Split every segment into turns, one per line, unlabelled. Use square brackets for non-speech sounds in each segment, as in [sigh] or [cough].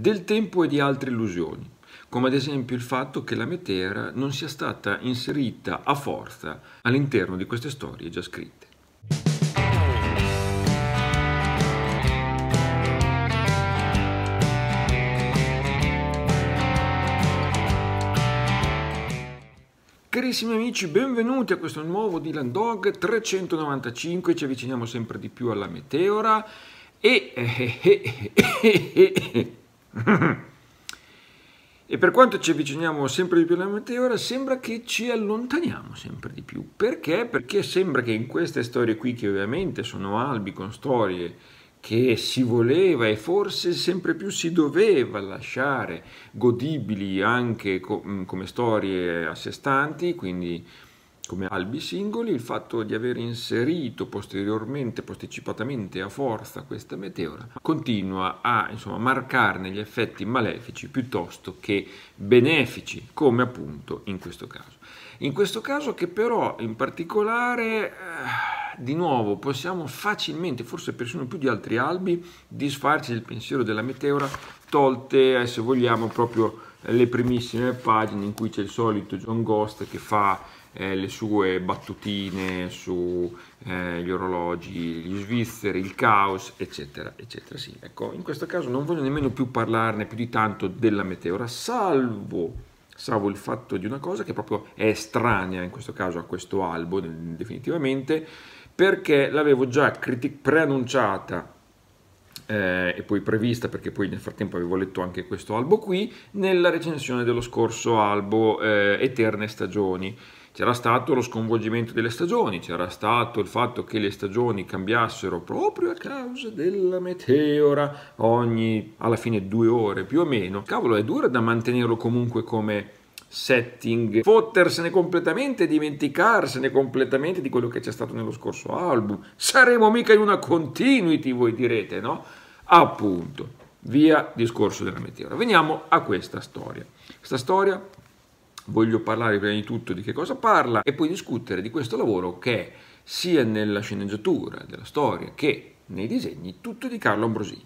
del tempo e di altre illusioni, come ad esempio il fatto che la metera non sia stata inserita a forza all'interno di queste storie già scritte. Carissimi amici, benvenuti a questo nuovo Dylan Dog 395, ci avviciniamo sempre di più alla meteora e... Eh, eh, eh, [laughs] e per quanto ci avviciniamo sempre di più alla meteora, sembra che ci allontaniamo sempre di più. Perché? Perché sembra che in queste storie qui, che ovviamente sono albi con storie che si voleva e forse sempre più si doveva lasciare godibili anche mm, come storie a sé stanti, quindi come albi singoli, il fatto di aver inserito posteriormente, posticipatamente a forza questa meteora, continua a insomma, marcarne gli effetti malefici piuttosto che benefici, come appunto in questo caso. In questo caso che però in particolare, eh, di nuovo, possiamo facilmente, forse persino più di altri albi, disfarci del pensiero della meteora, tolte, eh, se vogliamo, proprio le primissime pagine in cui c'è il solito John Ghost che fa eh, le sue battutine sugli eh, orologi, gli svizzeri, il caos, eccetera, eccetera. Sì, ecco, in questo caso non voglio nemmeno più parlarne più di tanto della meteora, salvo salvo il fatto di una cosa che proprio è estranea in questo caso a questo album, definitivamente perché l'avevo già preannunciata eh, e poi prevista perché poi nel frattempo avevo letto anche questo albo qui, nella recensione dello scorso albo eh, Eterne Stagioni. C'era stato lo sconvolgimento delle stagioni, c'era stato il fatto che le stagioni cambiassero proprio a causa della meteora ogni, alla fine, due ore più o meno. Cavolo, è dura da mantenerlo comunque come setting, fottersene completamente, dimenticarsene completamente di quello che c'è stato nello scorso album. Saremo mica in una continuity, voi direte, no? appunto via discorso della meteora. Veniamo a questa storia. Questa storia voglio parlare prima di tutto di che cosa parla e poi discutere di questo lavoro che è sia nella sceneggiatura della storia che nei disegni tutto di Carlo Ambrosini.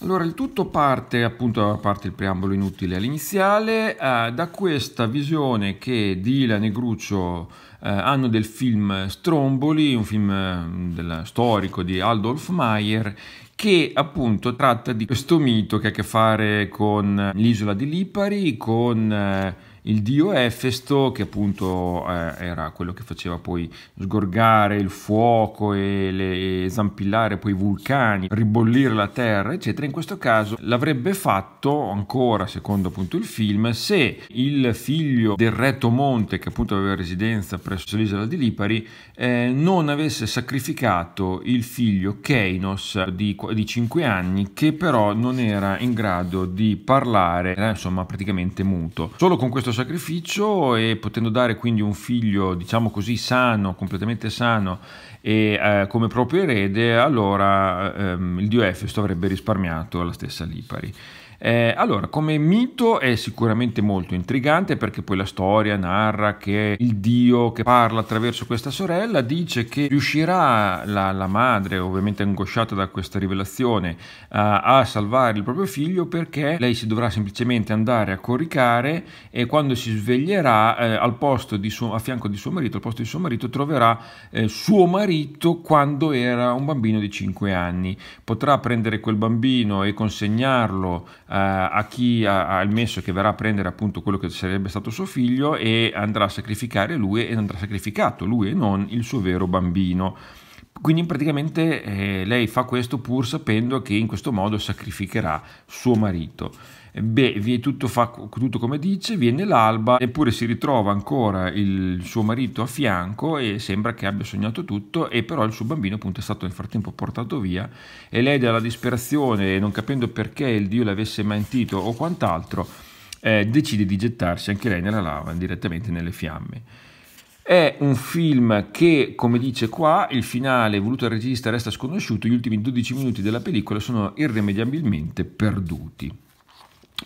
Allora, il tutto parte, appunto, parte il preambolo inutile all'iniziale, eh, da questa visione che Dylan e Gruccio eh, hanno del film Stromboli, un film eh, del, storico di Adolf Mayer che appunto tratta di questo mito che ha a che fare con eh, l'isola di Lipari, con eh, il dio Efesto che appunto eh, era quello che faceva poi sgorgare il fuoco e, le, e zampillare poi i vulcani, ribollire la terra eccetera, in questo caso l'avrebbe fatto ancora secondo appunto il film se il figlio del re Tomonte che appunto aveva residenza presso l'isola di Lipari, eh, non avesse sacrificato il figlio Keinos di, di 5 anni, che però non era in grado di parlare, era eh, insomma praticamente muto. Solo con questo sacrificio e potendo dare quindi un figlio, diciamo così, sano, completamente sano e eh, come proprio erede, allora eh, ehm, il dio Efesto avrebbe risparmiato la stessa Lipari. Eh, allora, come mito è sicuramente molto intrigante perché poi la storia narra che il dio che parla attraverso questa sorella dice che riuscirà la, la madre, ovviamente angosciata da questa rivelazione, a, a, salvare il proprio figlio perché lei si dovrà semplicemente andare a coricare e quando si sveglierà eh, al posto di suo, a fianco di suo marito, al posto di suo marito, troverà eh, suo marito quando era un bambino di 5 anni. Potrà prendere quel bambino e consegnarlo eh, a chi ha, il messo che verrà a prendere appunto quello che sarebbe stato suo figlio e andrà a sacrificare lui e andrà sacrificato lui e non il suo vero bambino. Quindi praticamente eh, lei fa questo pur sapendo che in questo modo sacrificherà suo marito beh, tutto, fa, tutto come dice, viene l'alba, eppure si ritrova ancora il suo marito a fianco e sembra che abbia sognato tutto e però il suo bambino appunto è stato nel frattempo portato via e lei dalla disperazione, non capendo perché il Dio l'avesse mentito o quant'altro, eh, decide di gettarsi anche lei nella lava, direttamente nelle fiamme. È un film che, come dice qua, il finale voluto dal regista resta sconosciuto, gli ultimi 12 minuti della pellicola sono irrimediabilmente perduti.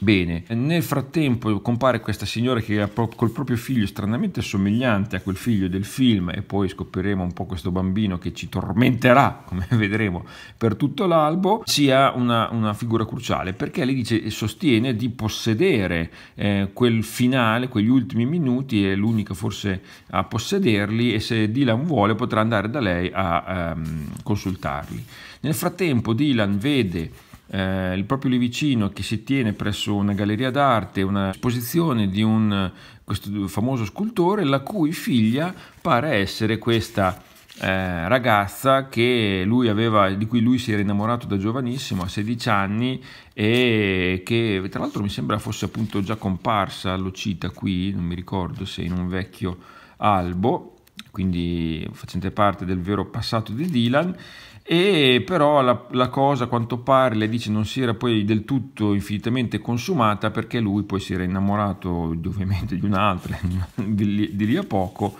Bene, nel frattempo compare questa signora che col proprio figlio stranamente somigliante a quel figlio del film e poi scopriremo un po' questo bambino che ci tormenterà, [laughs] come vedremo, per tutto l'albo, sia una, una figura cruciale perché lei dice, sostiene di possedere eh, quel finale, quegli ultimi minuti, è l'unica forse a possederli e se Dylan vuole potrà andare da lei a ehm, consultarli. Nel frattempo Dylan vede eh, il proprio lì vicino che si tiene presso una galleria d'arte, una esposizione di un questo famoso scultore, la cui figlia pare essere questa eh, ragazza aveva, di cui lui si era innamorato da giovanissimo, a 16 anni, e che tra l'altro mi sembra fosse appunto già comparsa, lo cita qui, non mi ricordo se in un vecchio albo, quindi facente parte del vero passato di Dylan e però la, la, cosa a quanto pare le dice non si era poi del tutto infinitamente consumata perché lui poi si era innamorato ovviamente di un'altra [laughs] di, lì, di lì a poco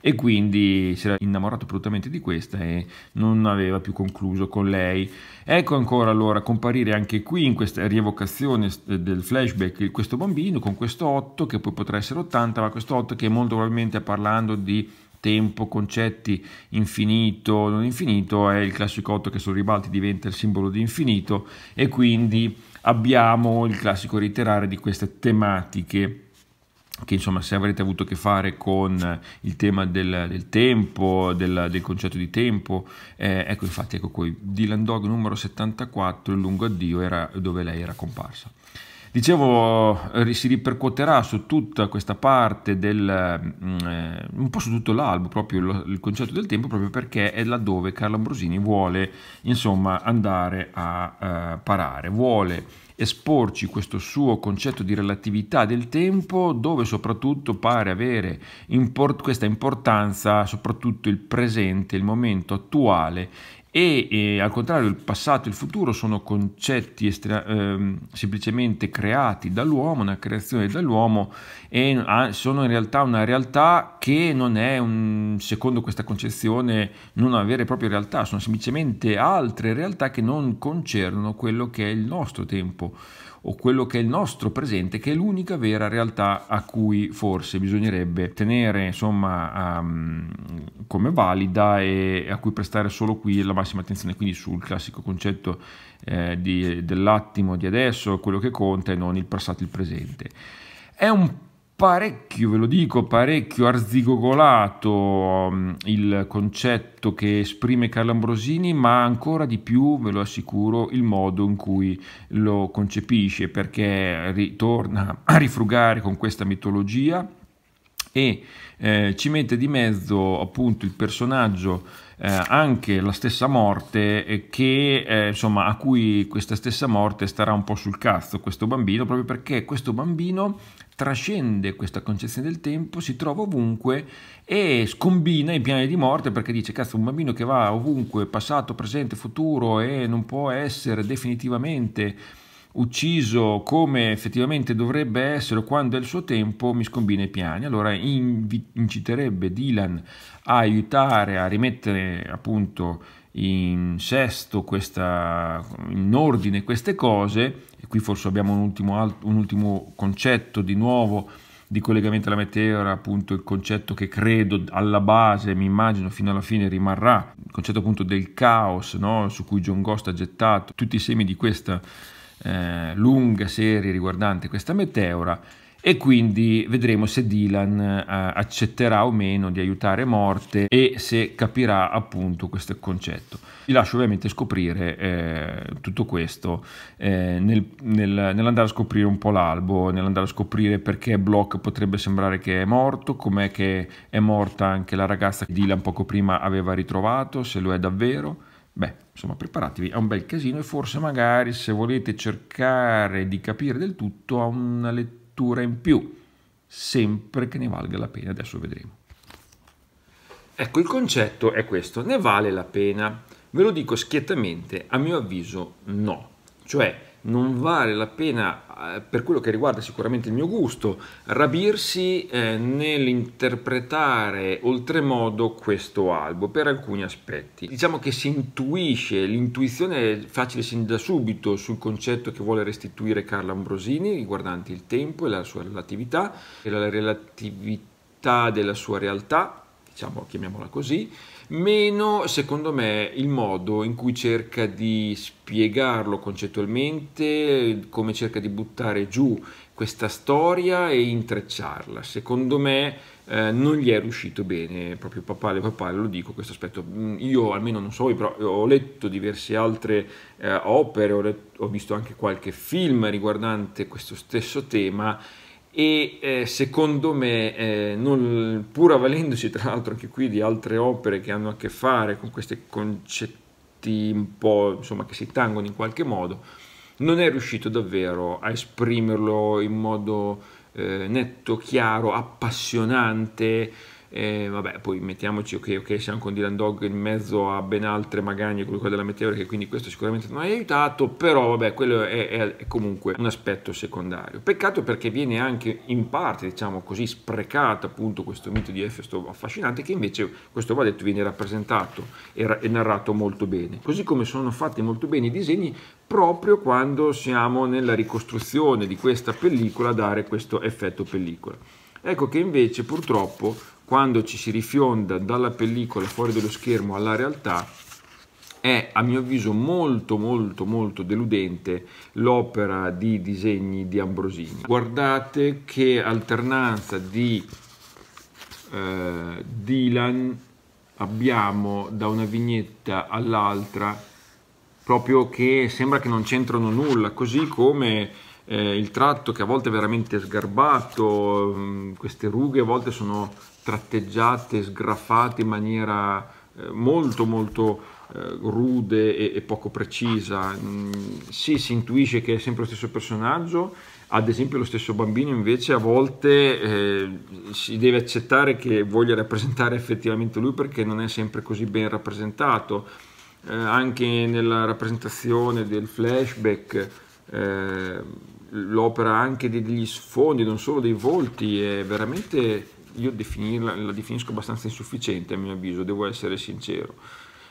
e quindi si era innamorato bruttamente di questa e non aveva più concluso con lei. Ecco ancora allora comparire anche qui in questa rievocazione del flashback questo bambino con questo 8 che poi potrà essere 80, ma questo 8 che molto probabilmente parlando di tempo, concetti, infinito, non infinito, è il classico 8 che sul ribalti diventa il simbolo di infinito e quindi abbiamo il classico reiterare di queste tematiche che insomma se avrete avuto a che fare con il tema del, del tempo, del, del, concetto di tempo, eh, ecco infatti ecco qui, Dylan Dog numero 74, il lungo addio era dove lei era comparsa. Dicevo, eh, si ripercuoterà su tutta questa parte del, mm, eh, un po' su tutto l'album proprio lo, il concetto del tempo, proprio perché è laddove Carlo Ambrosini vuole, insomma, andare a eh, parare, vuole esporci questo suo concetto di relatività del tempo dove soprattutto pare avere import questa importanza soprattutto il presente, il momento attuale e, e, al contrario il passato e il futuro sono concetti estra, ehm, semplicemente creati dall'uomo, una creazione dall'uomo e ah, sono in realtà una realtà che non è, un, secondo questa concezione, non una vera e propria realtà, sono semplicemente altre realtà che non concernono quello che è il nostro tempo o quello che è il nostro presente, che è l'unica vera realtà a cui forse bisognerebbe tenere insomma um, come valida e a cui prestare solo qui la massima attenzione, quindi sul classico concetto eh, dell'attimo di adesso, quello che conta e non il passato e il presente. È un parecchio, ve lo dico, parecchio arzigogolato um, il concetto che esprime Carlo Ambrosini, ma ancora di più, ve lo assicuro, il modo in cui lo concepisce, perché ritorna [clears throat] a rifrugare con questa mitologia e eh, ci mette di mezzo appunto il personaggio eh, anche la stessa morte eh, che, eh, insomma, a cui questa stessa morte starà un po' sul cazzo questo bambino, proprio perché questo bambino trascende questa concezione del tempo, si trova ovunque e scombina i piani di morte perché dice cazzo un bambino che va ovunque, passato, presente, futuro e non può essere definitivamente ucciso come effettivamente dovrebbe essere quando è il suo tempo, mi scombina i piani. Allora inciterebbe Dylan a aiutare a rimettere appunto in sesto questa, in ordine queste cose e qui forse abbiamo un ultimo, un ultimo concetto di nuovo di collegamento alla meteora, appunto il concetto che credo alla base, mi immagino fino alla fine rimarrà, il concetto appunto del caos no? su cui John Ghost ha gettato tutti i semi di questa eh, lunga serie riguardante questa meteora e quindi vedremo se Dylan eh, accetterà o meno di aiutare Morte e se capirà appunto questo concetto. Vi lascio ovviamente scoprire eh, tutto questo eh, nel, nel, nell'andare a scoprire un po' l'albo, nell'andare a scoprire perché Block potrebbe sembrare che è morto, com'è che è morta anche la ragazza che Dylan poco prima aveva ritrovato, se lo è davvero. Beh, insomma preparatevi è un bel casino e forse magari se volete cercare di capire del tutto ha una lettura in più, sempre che ne valga la pena, adesso vedremo. Ecco, il concetto è questo, ne vale la pena? Ve lo dico schiettamente, a mio avviso no, cioè non vale la pena, eh, per quello che riguarda sicuramente il mio gusto, rabirsi eh, nell'interpretare oltremodo questo albo per alcuni aspetti. Diciamo che si intuisce, l'intuizione è facile sin da subito sul concetto che vuole restituire Carlo Ambrosini riguardante il tempo e la sua relatività e la relatività della sua realtà diciamo, chiamiamola così, meno secondo me il modo in cui cerca di spiegarlo concettualmente, come cerca di buttare giù questa storia e intrecciarla. Secondo me eh, non gli è riuscito bene, proprio papale papale lo dico questo aspetto. Mm, io almeno non so, però eh, ho letto diverse altre eh, opere, ho, letto, ho visto anche qualche film riguardante questo stesso tema e eh, secondo me, eh, non, pur avvalendosi tra l'altro anche qui di altre opere che hanno a che fare con questi concetti un po' insomma che si tangono in qualche modo, non è riuscito davvero a esprimerlo in modo eh, netto, chiaro, appassionante, e vabbè, poi mettiamoci ok, ok, siamo con Dylan Dog in mezzo a ben altre magagne come quella della meteorica, quindi questo sicuramente non ha aiutato, però vabbè, quello è, è, è, comunque un aspetto secondario. Peccato perché viene anche in parte, diciamo così, sprecato appunto questo mito di Efesto affascinante, che invece questo va detto viene rappresentato e narrato molto bene. Così come sono fatti molto bene i disegni proprio quando siamo nella ricostruzione di questa pellicola dare questo effetto pellicola. Ecco che invece purtroppo quando ci si rifionda dalla pellicola fuori dallo schermo alla realtà, è a mio avviso molto molto molto deludente l'opera di disegni di Ambrosini. Guardate che alternanza di eh, Dylan abbiamo da una vignetta all'altra, proprio che sembra che non c'entrano nulla, così come eh, il tratto che a volte è veramente sgarbato, mm, queste rughe a volte sono tratteggiate, sgraffate in maniera eh, molto molto eh, rude e, poco precisa. Mm, sì, si intuisce che è sempre lo stesso personaggio, ad esempio lo stesso bambino invece a volte eh, si deve accettare che voglia rappresentare effettivamente lui perché non è sempre così ben rappresentato. anche nella rappresentazione del flashback Ehm, l'opera anche degli sfondi, non solo dei volti, è veramente, io la definisco abbastanza insufficiente a mio avviso, devo essere sincero.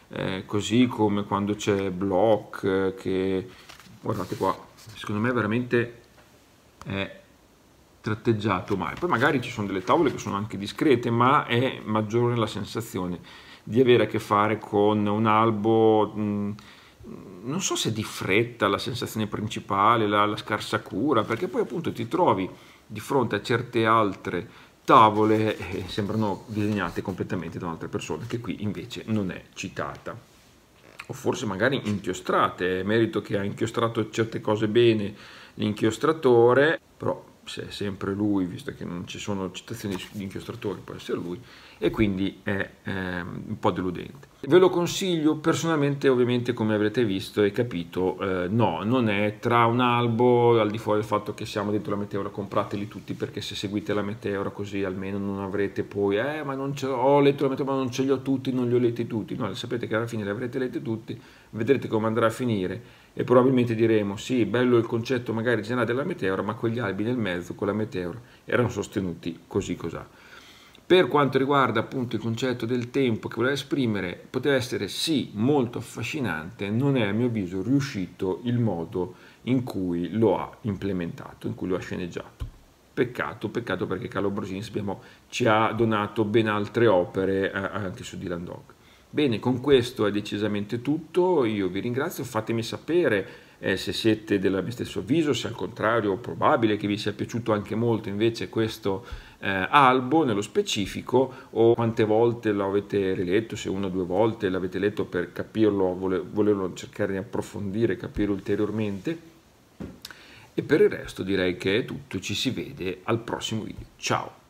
Eh, così come quando c'è Block eh, che, guardate qua, secondo me veramente è tratteggiato male. Poi magari ci sono delle tavole che sono anche discrete, ma è maggiore la sensazione di avere a che fare con un albo... Mh, non so se di fretta la sensazione principale, la, la scarsa cura, perché poi appunto ti trovi di fronte a certe altre tavole eh, sembrano disegnate completamente da un'altra persona che qui invece non è citata o forse magari inchiostrate è merito che ha inchiostrato certe cose bene l'inchiostratore però se è sempre lui, visto che non ci sono citazioni di inchiostratori, può essere lui, e quindi è ehm, un po' deludente. Ve lo consiglio personalmente, ovviamente come avrete visto e capito, eh, no, non è tra un albo, al di fuori del fatto che siamo dentro la meteora, comprateli tutti perché se seguite la meteora così almeno non avrete poi, eh ma non ce ho letto la meteora ma non ce li ho tutti, non li ho letti tutti, no, sapete che alla fine li avrete letti tutti, vedrete come andrà a finire e probabilmente diremo sì, bello il concetto magari generale della meteora, ma quegli albi nel mezzo con la meteora erano sostenuti così cos'ha. Per quanto riguarda appunto il concetto del tempo che voleva esprimere, poteva essere sì molto affascinante, non è a mio avviso riuscito il modo in cui lo ha implementato, in cui lo ha sceneggiato. Peccato, peccato perché Carlo Brosinski ci ha donato ben altre opere eh, anche su Dylan Dog. Bene, con questo è decisamente tutto, io vi ringrazio, fatemi sapere eh, se siete del mio stesso avviso, se al contrario è probabile che vi sia piaciuto anche molto invece questo eh, albo nello specifico o quante volte l'avete riletto, se una o due volte l'avete letto per capirlo, vole, volerlo cercare di approfondire, capire ulteriormente. E per il resto direi che è tutto, ci si vede al prossimo video. Ciao!